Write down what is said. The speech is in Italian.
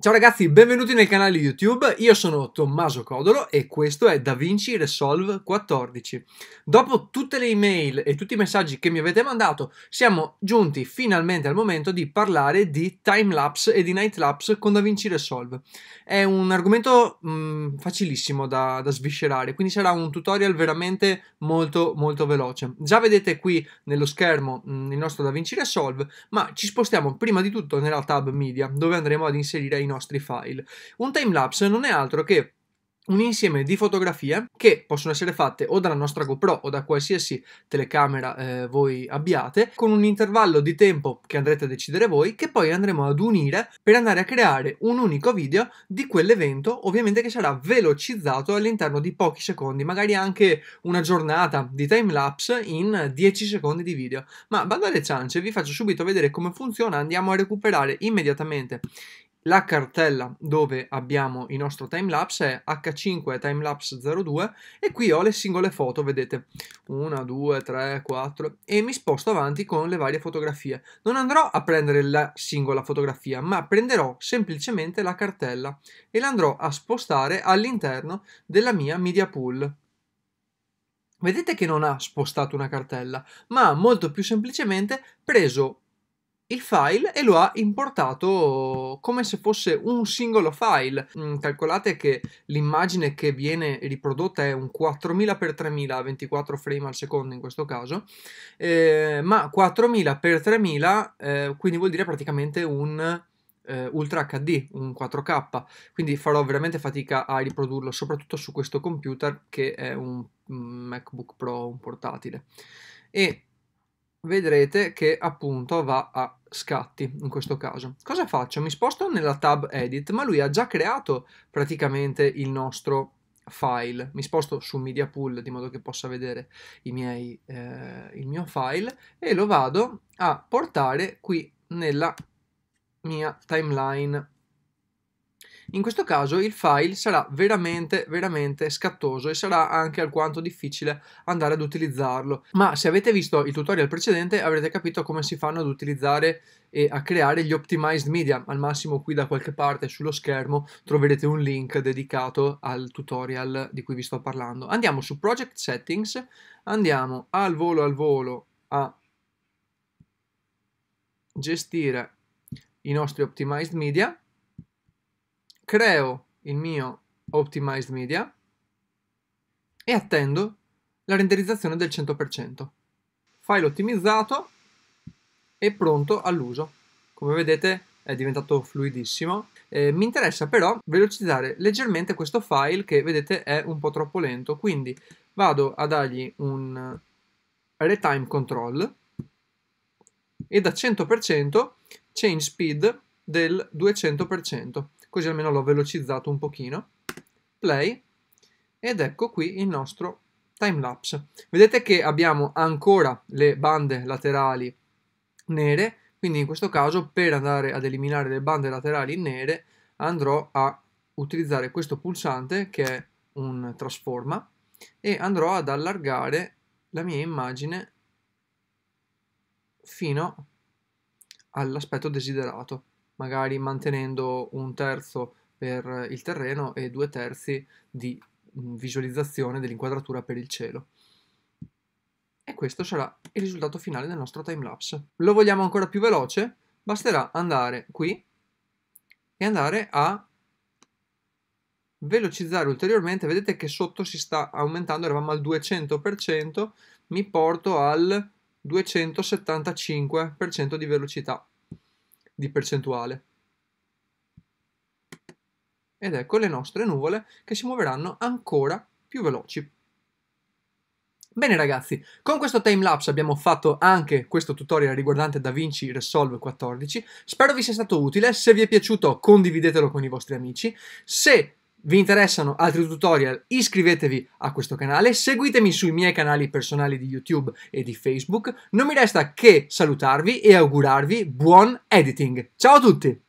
Ciao ragazzi, benvenuti nel canale YouTube, io sono Tommaso Codolo e questo è DaVinci Resolve 14. Dopo tutte le email e tutti i messaggi che mi avete mandato, siamo giunti finalmente al momento di parlare di timelapse e di nightlapse con DaVinci Resolve. È un argomento mh, mm, facilissimo da, da sviscerare, quindi sarà un tutorial veramente molto molto veloce. Già vedete qui nello schermo mh, mm, il nostro DaVinci Resolve, ma ci spostiamo prima di tutto nella tab media, dove andremo ad inserire i nostri file. Un timelapse non è altro che un insieme di fotografie che possono essere fatte o dalla nostra GoPro o da qualsiasi telecamera eh, voi abbiate con un intervallo di tempo che andrete a decidere voi che poi andremo ad unire per andare a creare un unico video di quell'evento ovviamente che sarà velocizzato all'interno di pochi secondi magari anche una giornata di time lapse in 10 secondi di video ma vado alle ciance vi faccio subito vedere come funziona andiamo a recuperare immediatamente la cartella dove abbiamo il nostro timelapse è H5 timelapse 02 e qui ho le singole foto, vedete, 1, 2, 3, 4 e mi sposto avanti con le varie fotografie. Non andrò a prendere la singola fotografia, ma prenderò semplicemente la cartella e la andrò a spostare all'interno della mia media pool. Vedete che non ha spostato una cartella, ma ha molto più semplicemente preso il file e lo ha importato come se fosse un singolo file. Mm, calcolate che l'immagine che viene riprodotta è un 4000x3000, 24 frame al secondo in questo caso, eh, ma 4000x3000 eh, quindi vuol dire praticamente un eh, Ultra HD, un 4K, quindi farò veramente fatica a riprodurlo, soprattutto su questo computer che è un MacBook Pro, un portatile. E vedrete che appunto va a scatti in questo caso. Cosa faccio? Mi sposto nella tab edit, ma lui ha già creato praticamente il nostro file. Mi sposto su media pool di modo che possa vedere i miei, eh, il mio file e lo vado a portare qui nella mia timeline in questo caso il file sarà veramente, veramente scattoso e sarà anche alquanto difficile andare ad utilizzarlo. Ma se avete visto il tutorial precedente avrete capito come si fanno ad utilizzare e a creare gli optimized media. Al massimo qui da qualche parte sullo schermo troverete un link dedicato al tutorial di cui vi sto parlando. Andiamo su Project Settings, andiamo al volo al volo a gestire i nostri optimized media creo il mio optimized media e attendo la renderizzazione del 100%. File ottimizzato e pronto all'uso. Come vedete è diventato fluidissimo. Eh, mi interessa però velocizzare leggermente questo file che vedete è un po' troppo lento, quindi vado a dargli un retime control e da 100% change speed del 200% così almeno l'ho velocizzato un pochino. Play ed ecco qui il nostro timelapse. Vedete che abbiamo ancora le bande laterali nere, quindi in questo caso per andare ad eliminare le bande laterali nere andrò a utilizzare questo pulsante che è un trasforma e andrò ad allargare la mia immagine fino all'aspetto desiderato magari mantenendo un terzo per il terreno e due terzi di mm, visualizzazione dell'inquadratura per il cielo. E questo sarà il risultato finale del nostro timelapse. Lo vogliamo ancora più veloce? Basterà andare qui e andare a velocizzare ulteriormente. Vedete che sotto si sta aumentando, eravamo al 200%, mi porto al 275% di velocità di percentuale. Ed ecco le nostre nuvole che si muoveranno ancora più veloci. Bene ragazzi, con questo timelapse abbiamo fatto anche questo tutorial riguardante DaVinci Resolve 14. Spero vi sia stato utile, se vi è piaciuto condividetelo con i vostri amici. Se vi interessano altri tutorial iscrivetevi a questo canale, seguitemi sui miei canali personali di YouTube e di Facebook, non mi resta che salutarvi e augurarvi buon editing. Ciao a tutti!